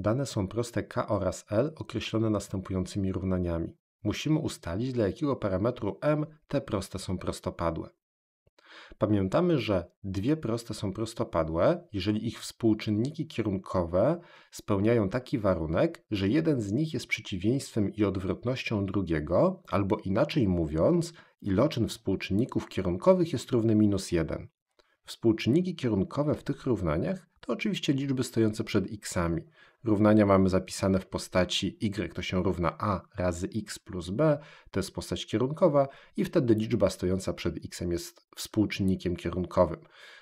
Dane są proste k oraz l określone następującymi równaniami. Musimy ustalić, dla jakiego parametru m te proste są prostopadłe. Pamiętamy, że dwie proste są prostopadłe, jeżeli ich współczynniki kierunkowe spełniają taki warunek, że jeden z nich jest przeciwieństwem i odwrotnością drugiego, albo inaczej mówiąc, iloczyn współczynników kierunkowych jest równy minus 1. Współczynniki kierunkowe w tych równaniach oczywiście liczby stojące przed xami. Równania mamy zapisane w postaci y to się równa a razy x plus b, to jest postać kierunkowa i wtedy liczba stojąca przed xem jest współczynnikiem kierunkowym.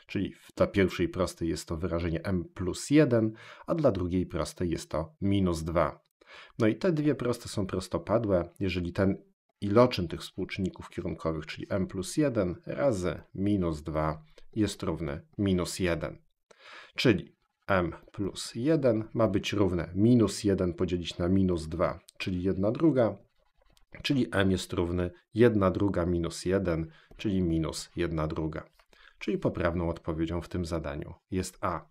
Czyli dla pierwszej prostej jest to wyrażenie m plus 1, a dla drugiej prostej jest to minus 2. No i te dwie proste są prostopadłe. Jeżeli ten iloczyn tych współczynników kierunkowych, czyli m plus 1 razy minus 2 jest równy minus 1. Czyli m plus 1 ma być równe minus 1 podzielić na minus 2, czyli 1 druga, czyli m jest równy 1 druga minus 1, czyli minus 1 druga. Czyli poprawną odpowiedzią w tym zadaniu jest A.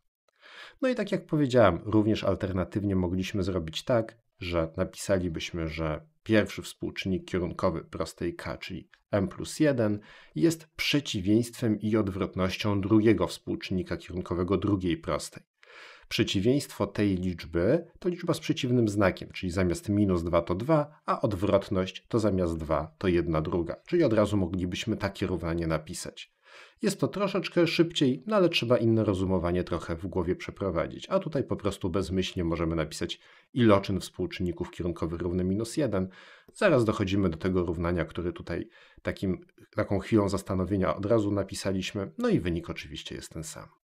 No i tak jak powiedziałem, również alternatywnie mogliśmy zrobić tak, że napisalibyśmy, że Pierwszy współczynnik kierunkowy prostej k, czyli m plus 1, jest przeciwieństwem i odwrotnością drugiego współczynnika kierunkowego drugiej prostej. Przeciwieństwo tej liczby to liczba z przeciwnym znakiem, czyli zamiast minus 2 to 2, a odwrotność to zamiast 2 to 1 druga. Czyli od razu moglibyśmy takie równanie napisać. Jest to troszeczkę szybciej, no ale trzeba inne rozumowanie trochę w głowie przeprowadzić. A tutaj po prostu bezmyślnie możemy napisać iloczyn współczynników kierunkowych równy minus 1. Zaraz dochodzimy do tego równania, który tutaj takim, taką chwilą zastanowienia od razu napisaliśmy. No i wynik oczywiście jest ten sam.